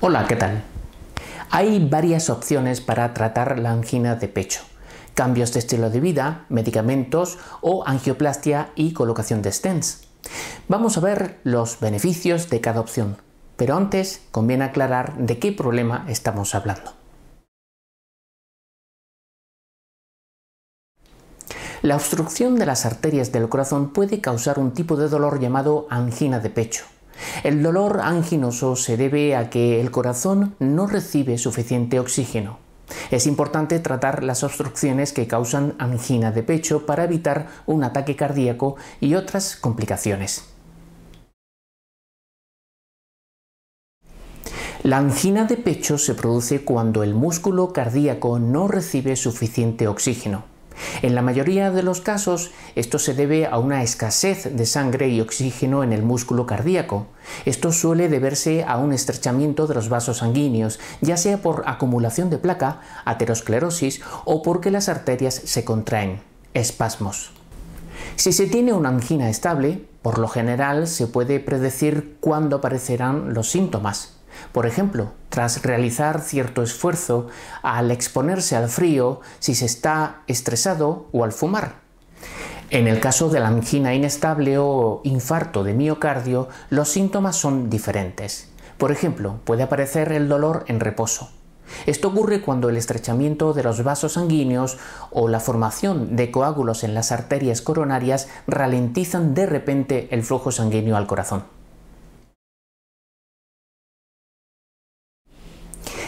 Hola, ¿qué tal? Hay varias opciones para tratar la angina de pecho. Cambios de estilo de vida, medicamentos o angioplastia y colocación de stents. Vamos a ver los beneficios de cada opción, pero antes conviene aclarar de qué problema estamos hablando. La obstrucción de las arterias del corazón puede causar un tipo de dolor llamado angina de pecho el dolor anginoso se debe a que el corazón no recibe suficiente oxígeno. Es importante tratar las obstrucciones que causan angina de pecho para evitar un ataque cardíaco y otras complicaciones. La angina de pecho se produce cuando el músculo cardíaco no recibe suficiente oxígeno. En la mayoría de los casos, esto se debe a una escasez de sangre y oxígeno en el músculo cardíaco. Esto suele deberse a un estrechamiento de los vasos sanguíneos, ya sea por acumulación de placa, aterosclerosis o porque las arterias se contraen, espasmos. Si se tiene una angina estable, por lo general se puede predecir cuándo aparecerán los síntomas. Por ejemplo, tras realizar cierto esfuerzo al exponerse al frío si se está estresado o al fumar. En el caso de la angina inestable o infarto de miocardio, los síntomas son diferentes. Por ejemplo, puede aparecer el dolor en reposo. Esto ocurre cuando el estrechamiento de los vasos sanguíneos o la formación de coágulos en las arterias coronarias ralentizan de repente el flujo sanguíneo al corazón.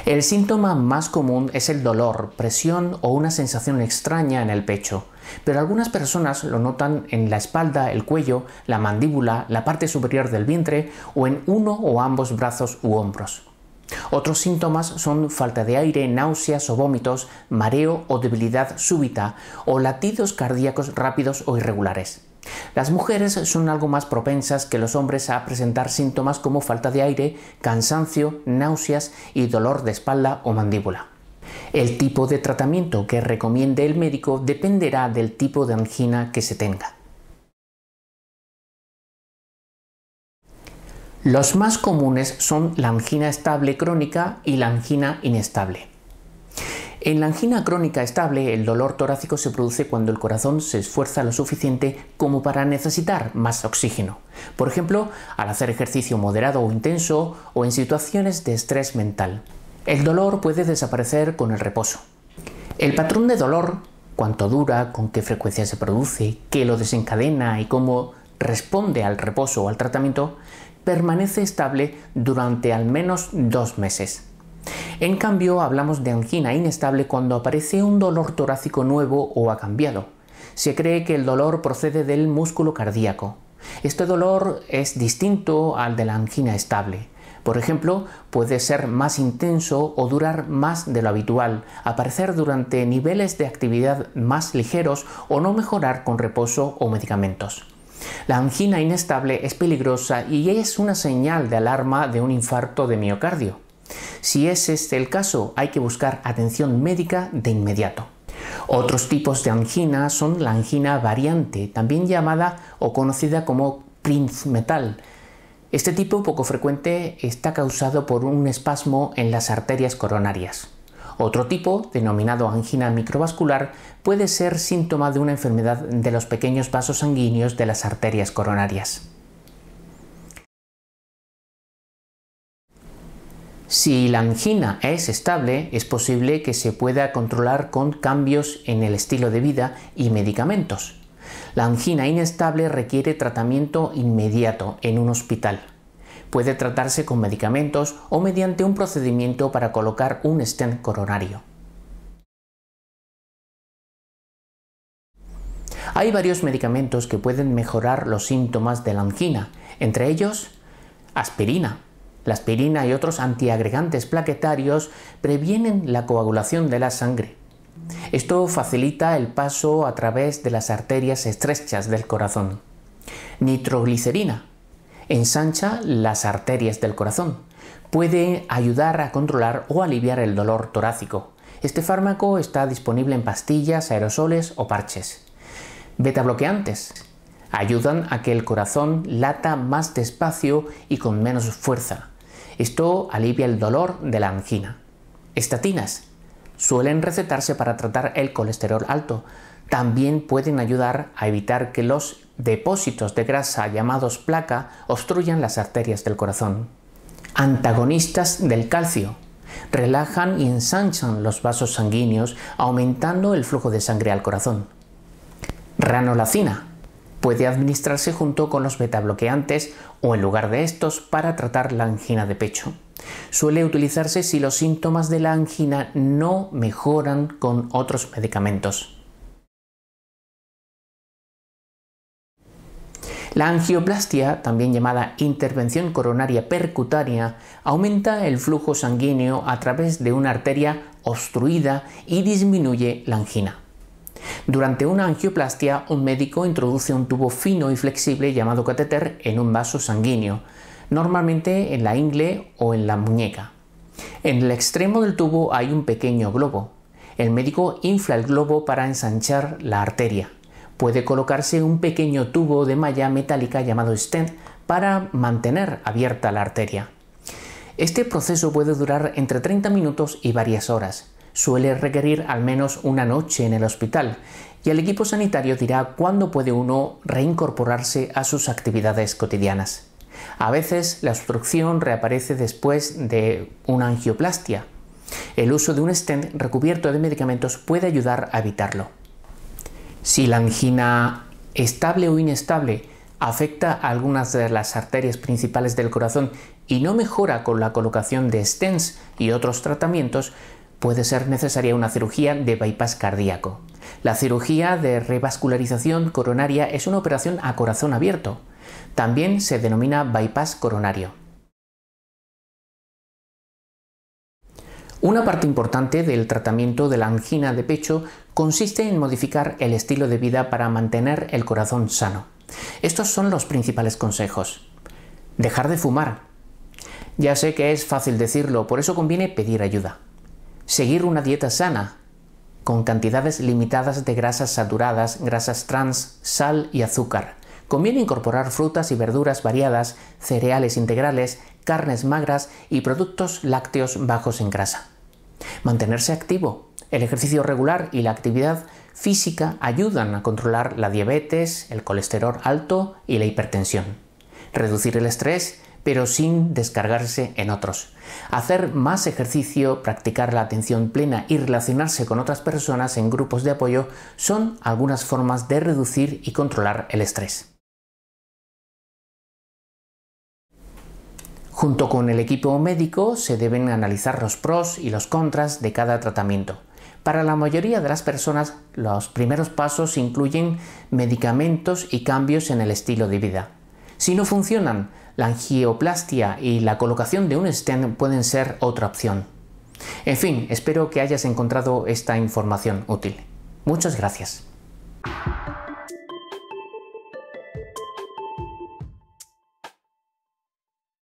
El síntoma más común es el dolor, presión o una sensación extraña en el pecho, pero algunas personas lo notan en la espalda, el cuello, la mandíbula, la parte superior del vientre o en uno o ambos brazos u hombros. Otros síntomas son falta de aire, náuseas o vómitos, mareo o debilidad súbita o latidos cardíacos rápidos o irregulares. Las mujeres son algo más propensas que los hombres a presentar síntomas como falta de aire, cansancio, náuseas y dolor de espalda o mandíbula. El tipo de tratamiento que recomiende el médico dependerá del tipo de angina que se tenga. Los más comunes son la angina estable crónica y la angina inestable. En la angina crónica estable, el dolor torácico se produce cuando el corazón se esfuerza lo suficiente como para necesitar más oxígeno. Por ejemplo, al hacer ejercicio moderado o intenso o en situaciones de estrés mental. El dolor puede desaparecer con el reposo. El patrón de dolor, cuánto dura, con qué frecuencia se produce, qué lo desencadena y cómo responde al reposo o al tratamiento, permanece estable durante al menos dos meses. En cambio, hablamos de angina inestable cuando aparece un dolor torácico nuevo o ha cambiado. Se cree que el dolor procede del músculo cardíaco. Este dolor es distinto al de la angina estable. Por ejemplo, puede ser más intenso o durar más de lo habitual, aparecer durante niveles de actividad más ligeros o no mejorar con reposo o medicamentos. La angina inestable es peligrosa y es una señal de alarma de un infarto de miocardio. Si es este el caso, hay que buscar atención médica de inmediato. Otros tipos de angina son la angina variante, también llamada o conocida como Prince Metal. Este tipo poco frecuente está causado por un espasmo en las arterias coronarias. Otro tipo, denominado angina microvascular, puede ser síntoma de una enfermedad de los pequeños vasos sanguíneos de las arterias coronarias. Si la angina es estable, es posible que se pueda controlar con cambios en el estilo de vida y medicamentos. La angina inestable requiere tratamiento inmediato en un hospital. Puede tratarse con medicamentos o mediante un procedimiento para colocar un stent coronario. Hay varios medicamentos que pueden mejorar los síntomas de la angina, entre ellos aspirina, la aspirina y otros antiagregantes plaquetarios previenen la coagulación de la sangre. Esto facilita el paso a través de las arterias estrechas del corazón. Nitroglicerina ensancha las arterias del corazón. Puede ayudar a controlar o aliviar el dolor torácico. Este fármaco está disponible en pastillas, aerosoles o parches. Beta bloqueantes ayudan a que el corazón lata más despacio y con menos fuerza esto alivia el dolor de la angina. Estatinas suelen recetarse para tratar el colesterol alto. También pueden ayudar a evitar que los depósitos de grasa llamados placa obstruyan las arterias del corazón. Antagonistas del calcio. Relajan y ensanchan los vasos sanguíneos, aumentando el flujo de sangre al corazón. Ranolacina puede administrarse junto con los metabloqueantes o en lugar de estos para tratar la angina de pecho. Suele utilizarse si los síntomas de la angina no mejoran con otros medicamentos. La angioplastia, también llamada intervención coronaria percutánea, aumenta el flujo sanguíneo a través de una arteria obstruida y disminuye la angina. Durante una angioplastia, un médico introduce un tubo fino y flexible llamado catéter en un vaso sanguíneo, normalmente en la ingle o en la muñeca. En el extremo del tubo hay un pequeño globo. El médico infla el globo para ensanchar la arteria. Puede colocarse un pequeño tubo de malla metálica llamado stent para mantener abierta la arteria. Este proceso puede durar entre 30 minutos y varias horas suele requerir al menos una noche en el hospital y el equipo sanitario dirá cuándo puede uno reincorporarse a sus actividades cotidianas. A veces la obstrucción reaparece después de una angioplastia. El uso de un stent recubierto de medicamentos puede ayudar a evitarlo. Si la angina estable o inestable afecta a algunas de las arterias principales del corazón y no mejora con la colocación de stents y otros tratamientos, puede ser necesaria una cirugía de bypass cardíaco. La cirugía de revascularización coronaria es una operación a corazón abierto. También se denomina bypass coronario. Una parte importante del tratamiento de la angina de pecho consiste en modificar el estilo de vida para mantener el corazón sano. Estos son los principales consejos. Dejar de fumar. Ya sé que es fácil decirlo, por eso conviene pedir ayuda. Seguir una dieta sana, con cantidades limitadas de grasas saturadas, grasas trans, sal y azúcar. Conviene incorporar frutas y verduras variadas, cereales integrales, carnes magras y productos lácteos bajos en grasa. Mantenerse activo. El ejercicio regular y la actividad física ayudan a controlar la diabetes, el colesterol alto y la hipertensión. Reducir el estrés pero sin descargarse en otros. Hacer más ejercicio, practicar la atención plena y relacionarse con otras personas en grupos de apoyo son algunas formas de reducir y controlar el estrés. Junto con el equipo médico se deben analizar los pros y los contras de cada tratamiento. Para la mayoría de las personas, los primeros pasos incluyen medicamentos y cambios en el estilo de vida. Si no funcionan, la angioplastia y la colocación de un stent pueden ser otra opción. En fin, espero que hayas encontrado esta información útil. Muchas gracias.